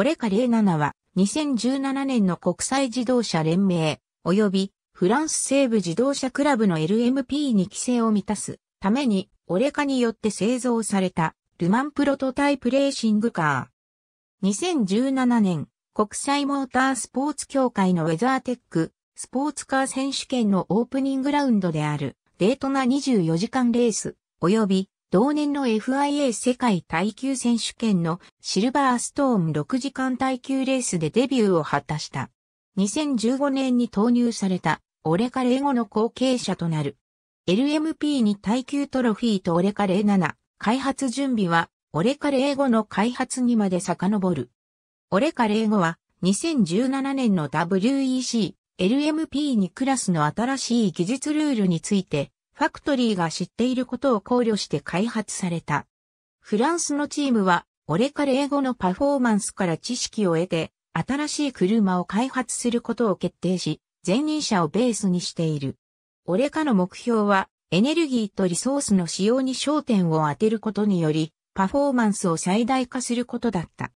オレカ07は2017年の国際自動車連盟及びフランス西部自動車クラブの LMP に規制を満たすためにオレカによって製造されたルマンプロトタイプレーシングカー。2017年国際モータースポーツ協会のウェザーテックスポーツカー選手権のオープニングラウンドであるデートナ24時間レース及び同年の FIA 世界耐久選手権のシルバーストーン6時間耐久レースでデビューを果たした。2015年に投入されたオレカレー後の後継者となる。LMP に耐久トロフィーとオレカレー7開発準備はオレカレー後の開発にまで遡る。オレカレー後は2017年の WEC l m p にクラスの新しい技術ルールについてファクトリーが知っていることを考慮して開発された。フランスのチームは、オレカレ英語のパフォーマンスから知識を得て、新しい車を開発することを決定し、前任者をベースにしている。オレカの目標は、エネルギーとリソースの使用に焦点を当てることにより、パフォーマンスを最大化することだった。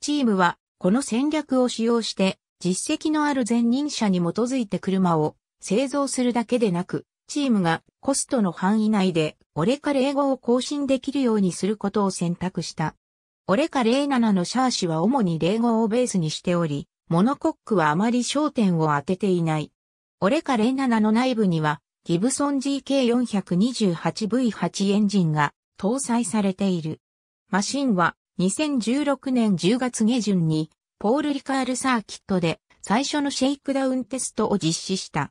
チームは、この戦略を使用して、実績のある前任者に基づいて車を製造するだけでなく、チームがコストの範囲内でオレカレー5を更新できるようにすることを選択した。オレカレー7のシャーシは主に0 5をベースにしており、モノコックはあまり焦点を当てていない。オレカレー7の内部には、ギブソン GK428V8 エンジンが搭載されている。マシンは2016年10月下旬にポールリカールサーキットで最初のシェイクダウンテストを実施した。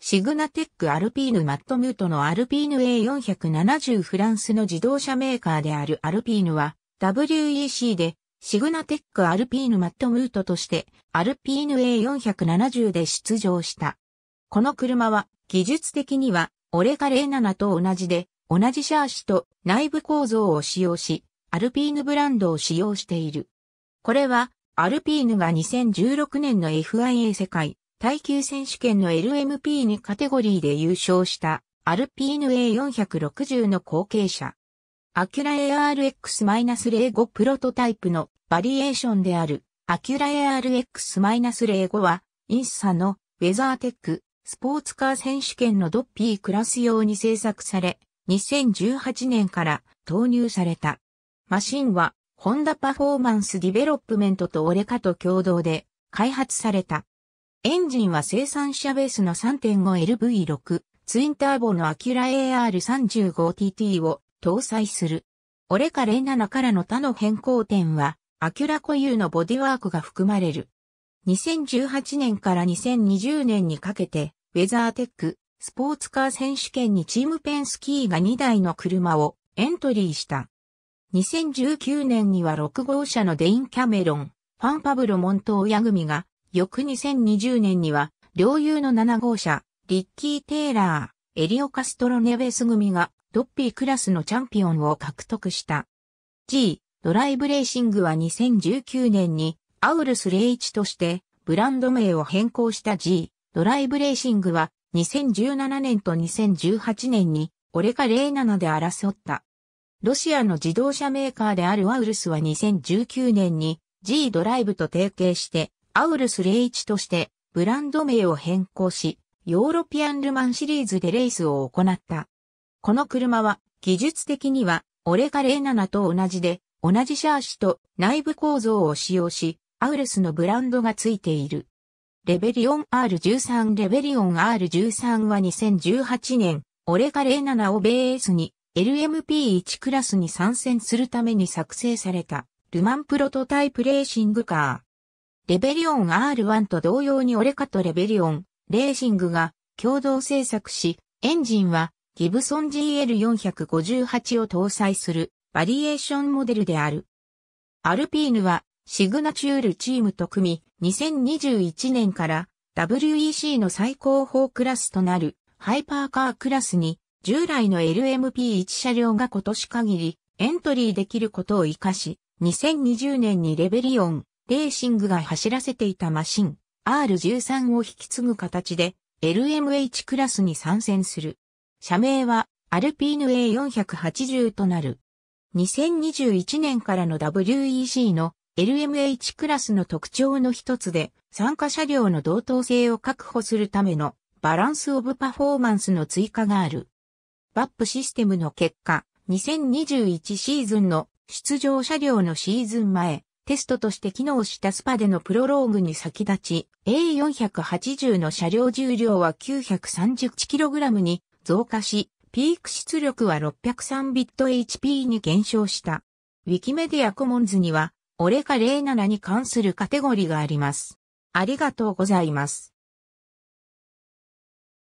シグナテックアルピーヌマットムートのアルピーヌ A470 フランスの自動車メーカーであるアルピーヌは WEC でシグナテックアルピーヌマットムートとしてアルピーヌ A470 で出場した。この車は技術的にはオレカナナと同じで同じシャーシと内部構造を使用しアルピーヌブランドを使用している。これはアルピーヌが2016年の FIA 世界耐久選手権の LMP2 カテゴリーで優勝したアルピーヌ A460 の後継者。アキュラ ARX-05 プロトタイプのバリエーションであるアキュラ ARX-05 はインスサのウェザーテックスポーツカー選手権のドッピークラス用に製作され2018年から投入された。マシンはホンダパフォーマンスディベロップメントとオレカと共同で開発された。エンジンは生産者ベースの 3.5LV6 ツインターボのアキュラ AR35TT を搭載する。オレカ07からの他の変更点は、アキュラ固有のボディワークが含まれる。2018年から2020年にかけて、ウェザーテック、スポーツカー選手権にチームペンスキーが2台の車をエントリーした。2019年には6号車のデイン・キャメロン、ファンパブロ・モントーヤ組が翌2020年には、両友の7号車、リッキー・テイラー、エリオ・カストロ・ネベス組が、ドッピークラスのチャンピオンを獲得した。G、ドライブレーシングは2019年に、アウルス01として、ブランド名を変更した G、ドライブレーシングは、2017年と2018年に、オレカ07で争った。ロシアの自動車メーカーであるアウルスは2019年に G ドライブと提携してアウルス01としてブランド名を変更し、ヨーロピアンルマンシリーズでレースを行った。この車は技術的にはオレカ07と同じで、同じシャーシと内部構造を使用し、アウルスのブランドがついている。レベリオン R13 レベリオン R13 は2018年、オレカ07をベースに LMP1 クラスに参戦するために作成されたルマンプロトタイプレーシングカー。レベリオン R1 と同様にオレカとレベリオン、レーシングが共同制作し、エンジンはギブソン GL458 を搭載するバリエーションモデルである。アルピーヌはシグナチュールチームと組み、2021年から WEC の最高峰クラスとなるハイパーカークラスに従来の LMP1 車両が今年限りエントリーできることを活かし、2020年にレベリオンレーシングが走らせていたマシン R13 を引き継ぐ形で LMH クラスに参戦する。社名はアルピーヌ A480 となる。2021年からの WEC の LMH クラスの特徴の一つで参加車両の同等性を確保するためのバランスオブパフォーマンスの追加がある。バップシステムの結果、2021シーズンの出場車両のシーズン前、テストとして機能したスパでのプロローグに先立ち、A480 の車両重量は9 3 0 k g に増加し、ピーク出力は603ビット HP に減少した。ウィキメディアコモンズには、オレカ07に関するカテゴリーがあります。ありがとうございます。